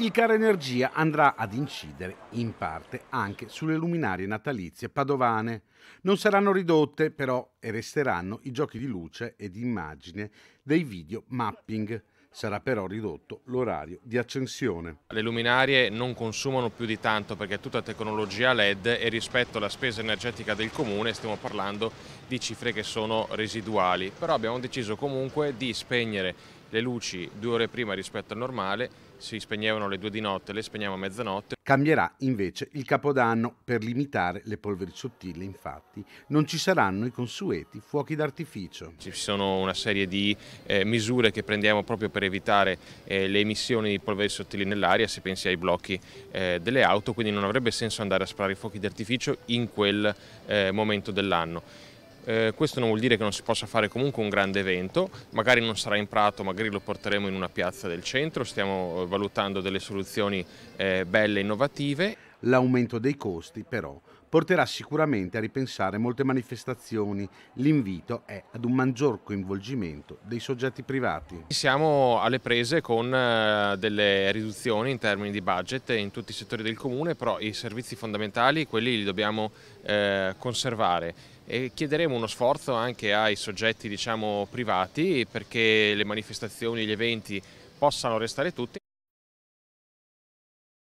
Il caro energia andrà ad incidere in parte anche sulle luminarie natalizie padovane. Non saranno ridotte però e resteranno i giochi di luce e di immagine dei video mapping. Sarà però ridotto l'orario di accensione. Le luminarie non consumano più di tanto perché è tutta tecnologia LED e rispetto alla spesa energetica del comune stiamo parlando di cifre che sono residuali. Però abbiamo deciso comunque di spegnere le luci due ore prima rispetto al normale, si spegnevano le due di notte, le spegniamo a mezzanotte. Cambierà invece il capodanno per limitare le polveri sottili, infatti non ci saranno i consueti fuochi d'artificio. Ci sono una serie di eh, misure che prendiamo proprio per evitare eh, le emissioni di polveri sottili nell'aria, se pensi ai blocchi eh, delle auto, quindi non avrebbe senso andare a sparare i fuochi d'artificio in quel eh, momento dell'anno. Eh, questo non vuol dire che non si possa fare comunque un grande evento, magari non sarà in prato, magari lo porteremo in una piazza del centro, stiamo eh, valutando delle soluzioni eh, belle e innovative. L'aumento dei costi però porterà sicuramente a ripensare molte manifestazioni. L'invito è ad un maggior coinvolgimento dei soggetti privati. Siamo alle prese con eh, delle riduzioni in termini di budget in tutti i settori del comune, però i servizi fondamentali, quelli li dobbiamo eh, conservare e chiederemo uno sforzo anche ai soggetti diciamo, privati perché le manifestazioni, gli eventi possano restare tutti